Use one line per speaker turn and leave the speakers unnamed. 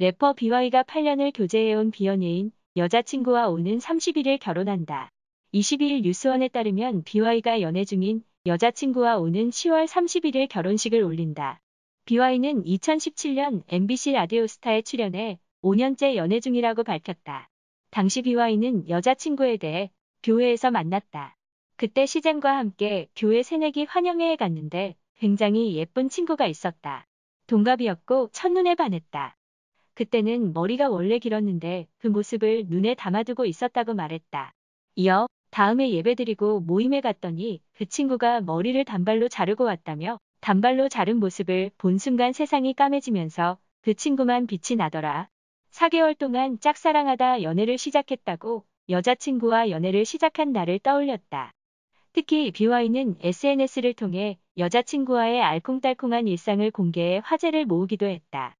래퍼 비와이가 8년을 교제해온 비연예인 여자친구와 오는 31일 결혼한다. 22일 뉴스원에 따르면 비와이가 연애 중인 여자친구와 오는 10월 31일 결혼식을 올린다. 비와이는 2017년 MBC 라디오스타에 출연해 5년째 연애 중이라고 밝혔다. 당시 비와이는 여자친구에 대해 교회에서 만났다. 그때 시장과 함께 교회 새내기 환영회에 갔는데 굉장히 예쁜 친구가 있었다. 동갑이었고 첫눈에 반했다. 그때는 머리가 원래 길었는데 그 모습을 눈에 담아두고 있었다고 말했다. 이어 다음에 예배드리고 모임에 갔더니 그 친구가 머리를 단발로 자르고 왔다며 단발로 자른 모습을 본 순간 세상이 까매지면서 그 친구만 빛이 나더라. 4개월 동안 짝사랑하다 연애를 시작했다고 여자친구와 연애를 시작한 나를 떠올렸다. 특히 비와이는 SNS를 통해 여자친구와의 알콩달콩한 일상을 공개해 화제를 모으기도 했다.